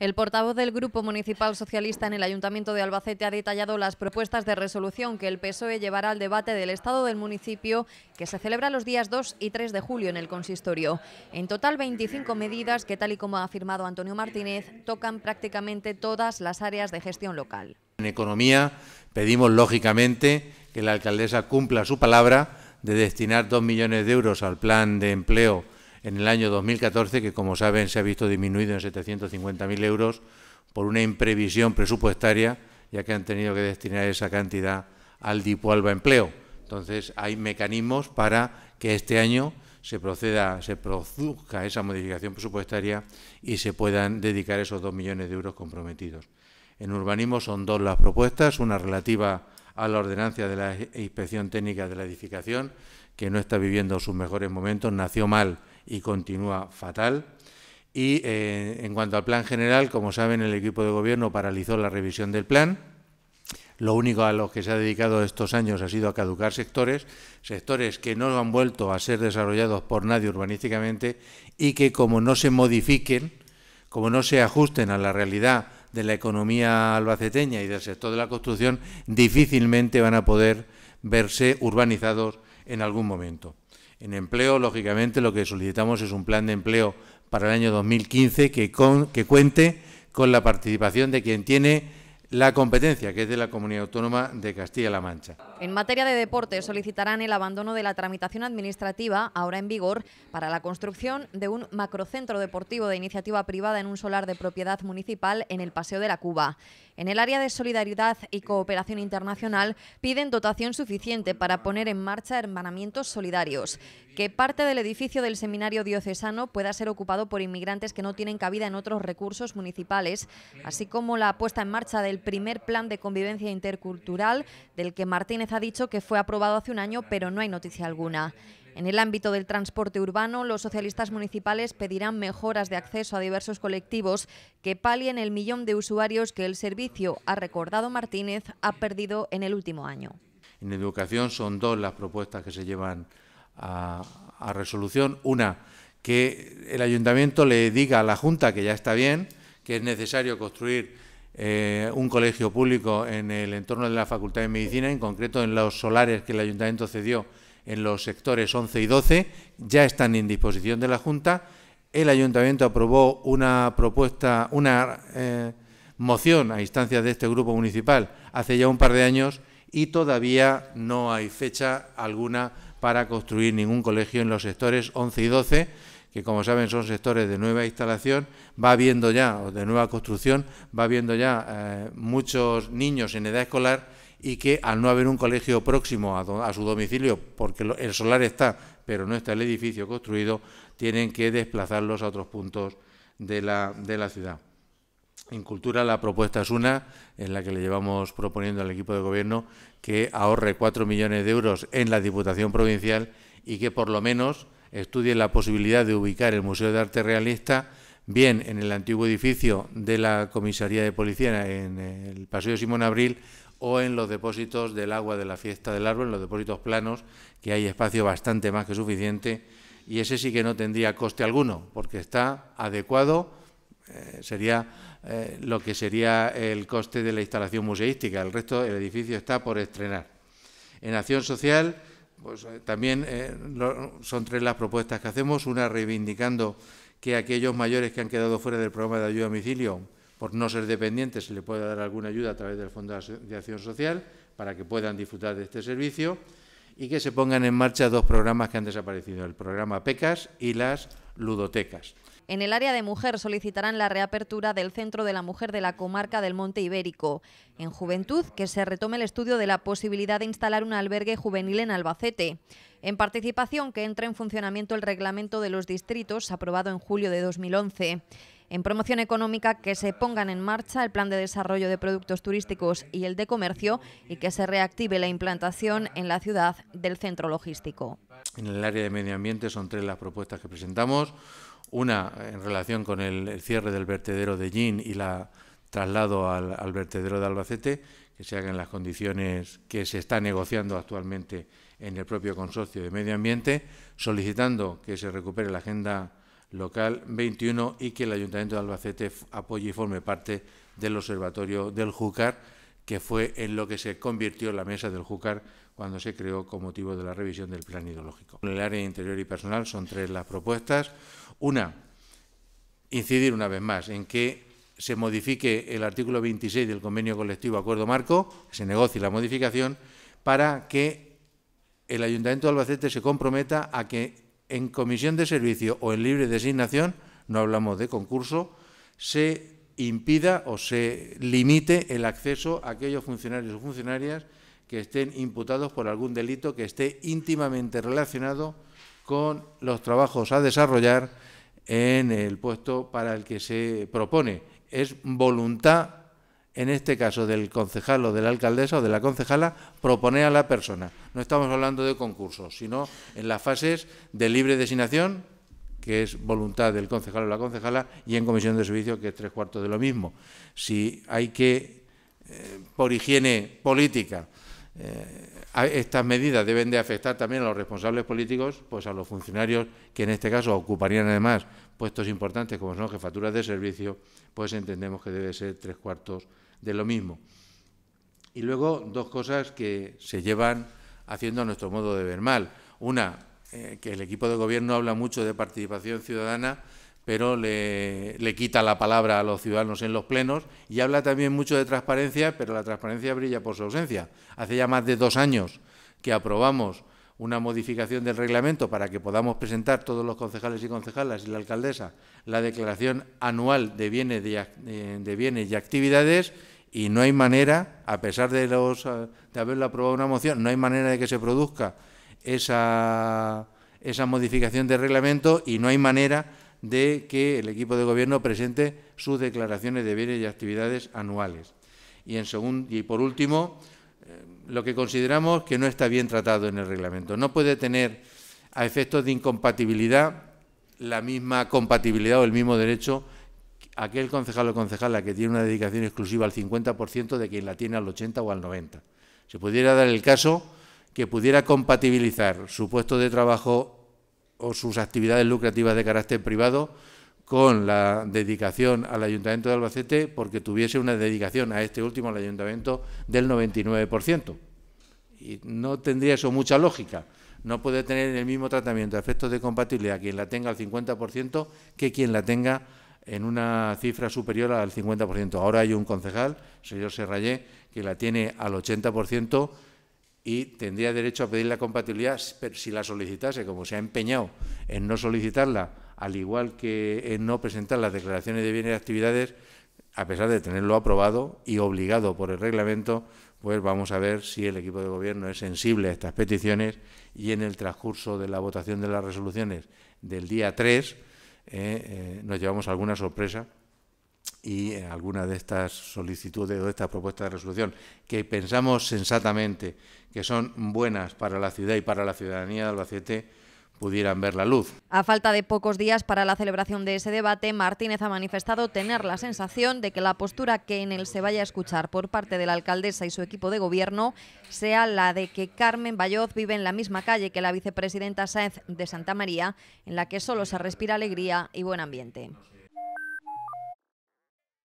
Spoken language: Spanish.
El portavoz del Grupo Municipal Socialista en el Ayuntamiento de Albacete ha detallado las propuestas de resolución que el PSOE llevará al debate del Estado del municipio que se celebra los días 2 y 3 de julio en el consistorio. En total 25 medidas que, tal y como ha afirmado Antonio Martínez, tocan prácticamente todas las áreas de gestión local. En economía pedimos lógicamente que la alcaldesa cumpla su palabra de destinar 2 millones de euros al plan de empleo en el año 2014, que como saben se ha visto disminuido en 750.000 euros por una imprevisión presupuestaria, ya que han tenido que destinar esa cantidad al Dipualba Empleo. Entonces, hay mecanismos para que este año se proceda, se produzca esa modificación presupuestaria y se puedan dedicar esos dos millones de euros comprometidos. En urbanismo son dos las propuestas, una relativa a la ordenancia de la Inspección Técnica de la Edificación, que no está viviendo sus mejores momentos, nació mal y continúa fatal. Y eh, en cuanto al plan general, como saben, el equipo de gobierno paralizó la revisión del plan. Lo único a lo que se ha dedicado estos años ha sido a caducar sectores, sectores que no han vuelto a ser desarrollados por nadie urbanísticamente y que como no se modifiquen, como no se ajusten a la realidad de la economía albaceteña y del sector de la construcción, difícilmente van a poder verse urbanizados en algún momento. En empleo, lógicamente, lo que solicitamos es un plan de empleo para el año 2015 que, que cuente con la participación de quien tiene la competencia que es de la Comunidad Autónoma de Castilla-La Mancha. En materia de deporte solicitarán el abandono de la tramitación administrativa ahora en vigor para la construcción de un macrocentro deportivo de iniciativa privada en un solar de propiedad municipal en el Paseo de la Cuba. En el área de solidaridad y cooperación internacional piden dotación suficiente para poner en marcha hermanamientos solidarios, que parte del edificio del seminario diocesano pueda ser ocupado por inmigrantes que no tienen cabida en otros recursos municipales, así como la puesta en marcha del primer plan de convivencia intercultural, del que Martínez ha dicho que fue aprobado hace un año, pero no hay noticia alguna. En el ámbito del transporte urbano, los socialistas municipales pedirán mejoras de acceso a diversos colectivos que palien el millón de usuarios que el servicio, ha recordado Martínez, ha perdido en el último año. En educación son dos las propuestas que se llevan a, a resolución. Una, que el ayuntamiento le diga a la Junta que ya está bien, que es necesario construir eh, un colegio público en el entorno de la Facultad de Medicina, en concreto en los solares que el ayuntamiento cedió en los sectores 11 y 12, ya están en disposición de la Junta. El ayuntamiento aprobó una propuesta, una eh, moción a instancias de este grupo municipal hace ya un par de años y todavía no hay fecha alguna para construir ningún colegio en los sectores 11 y 12 que como saben son sectores de nueva instalación, va habiendo ya, o de nueva construcción, va habiendo ya eh, muchos niños en edad escolar y que al no haber un colegio próximo a, su domicilio, porque el solar está, pero no está el edificio construido, tienen que desplazarlos a otros puntos de la, ciudad. En cultura la propuesta es una, en la que le llevamos proponiendo al equipo de gobierno que ahorre cuatro millones de euros en la Diputación Provincial y que por lo menos estudie la posibilidad de ubicar el Museo de Arte Realista bien en el antiguo edificio de la Comisaría de Policía en el Paseo Simón Abril o en los depósitos del agua de la fiesta del árbol, en los depósitos planos, que hay espacio bastante más que suficiente, y ese sí que no tendría coste alguno, porque está adecuado, eh, sería eh, lo que sería el coste de la instalación museística, el resto del edificio está por estrenar. En acción social pues, eh, también eh, son tres las propuestas que hacemos, una reivindicando que aquellos mayores que han quedado fuera del programa de ayuda a domicilio, por no ser dependientes, se les pueda dar alguna ayuda a través del Fondo de Acción Social para que puedan disfrutar de este servicio y que se pongan en marcha dos programas que han desaparecido, el programa PECAS y las ludotecas. En el área de mujer solicitarán la reapertura del Centro de la Mujer de la Comarca del Monte Ibérico. En Juventud, que se retome el estudio de la posibilidad de instalar un albergue juvenil en Albacete. En participación, que entre en funcionamiento el reglamento de los distritos aprobado en julio de 2011. En promoción económica, que se pongan en marcha el plan de desarrollo de productos turísticos y el de comercio y que se reactive la implantación en la ciudad del centro logístico. En el área de medio ambiente son tres las propuestas que presentamos. Una en relación con el, cierre del vertedero de Gin y la traslado al, al, vertedero de Albacete, que se hagan las condiciones que se está negociando actualmente en el propio consorcio de medio ambiente, solicitando que se recupere la agenda local 21 y que el Ayuntamiento de Albacete apoye y forme parte del Observatorio del Júcar, que fue en lo que se convirtió la mesa del Júcar cuando se creó con motivo de la revisión del plan hidrológico. En el área interior y personal son tres las propuestas. Una, incidir una vez más en que se modifique el artículo 26 del convenio colectivo Acuerdo Marco, se negocie la modificación, para que el Ayuntamiento de Albacete se comprometa a que en comisión de servicio o en libre designación, no hablamos de concurso, se impida o se limite el acceso a aquellos funcionarios o funcionarias que estén imputados por algún delito que esté íntimamente relacionado con los trabajos a desarrollar en el puesto para el que se propone. Es voluntad en este caso del concejal o de la alcaldesa o de la concejala, propone a la persona. No estamos hablando de concursos, sino en las fases de libre designación, que es voluntad del concejal o la concejala, y en comisión de servicio, que es tres cuartos de lo mismo. Si hay que, eh, por higiene política, eh, estas medidas deben de afectar también a los responsables políticos, pues a los funcionarios que en este caso ocuparían además puestos importantes como son jefaturas de servicio, pues entendemos que debe ser tres cuartos de lo mismo. Y luego dos cosas que se llevan haciendo a nuestro modo de ver mal. Una, eh, que el equipo de gobierno habla mucho de participación ciudadana pero le, quita la palabra a los ciudadanos en los plenos y habla también mucho de transparencia, pero la transparencia brilla por su ausencia. Hace ya más de dos años que aprobamos una modificación del reglamento para que podamos presentar todos los concejales y concejalas y la alcaldesa la declaración anual de bienes, de, eh, bienes y actividades y no hay manera, a pesar de, los, eh, de haberlo aprobado una moción, no hay manera de que se produzca esa, esa modificación del reglamento y no hay manera de que el equipo de gobierno presente sus declaraciones de bienes y actividades anuales. Y, en segundo y por último, eh, lo que consideramos que no está bien tratado en el reglamento. No puede tener a efectos de incompatibilidad la misma compatibilidad o el mismo derecho aquel concejal o concejala que tiene una dedicación exclusiva al 50% de quien la tiene al 80 o al 90. Se pudiera dar el caso que pudiera compatibilizar su puesto de trabajo o sus actividades lucrativas de carácter privado con la dedicación al Ayuntamiento de Albacete porque tuviese una dedicación a este último, al Ayuntamiento, del 99%. Y no tendría eso mucha lógica. No puede tener el mismo tratamiento de efectos de compatibilidad quien la tenga al 50% que quien la tenga en una cifra superior al 50%. Ahora hay un concejal, señor Serrayé, que la tiene al 80%, y tendría derecho a pedir la compatibilidad si la solicitase, como se ha empeñado en no solicitarla, al igual que en no presentar las declaraciones de bienes y actividades, a pesar de tenerlo aprobado y obligado por el reglamento, pues vamos a ver si el equipo de gobierno es sensible a estas peticiones y en el transcurso de la votación de las resoluciones del día 3 eh, eh, nos llevamos alguna sorpresa y alguna de estas solicitudes o de estas propuestas de resolución que pensamos sensatamente que son buenas para la ciudad y para la ciudadanía de Albacete, pudieran ver la luz. A falta de pocos días para la celebración de ese debate, Martínez ha manifestado tener la sensación de que la postura que en él se vaya a escuchar por parte de la alcaldesa y su equipo de gobierno sea la de que Carmen Bayoz vive en la misma calle que la vicepresidenta Sáenz de Santa María, en la que solo se respira alegría y buen ambiente.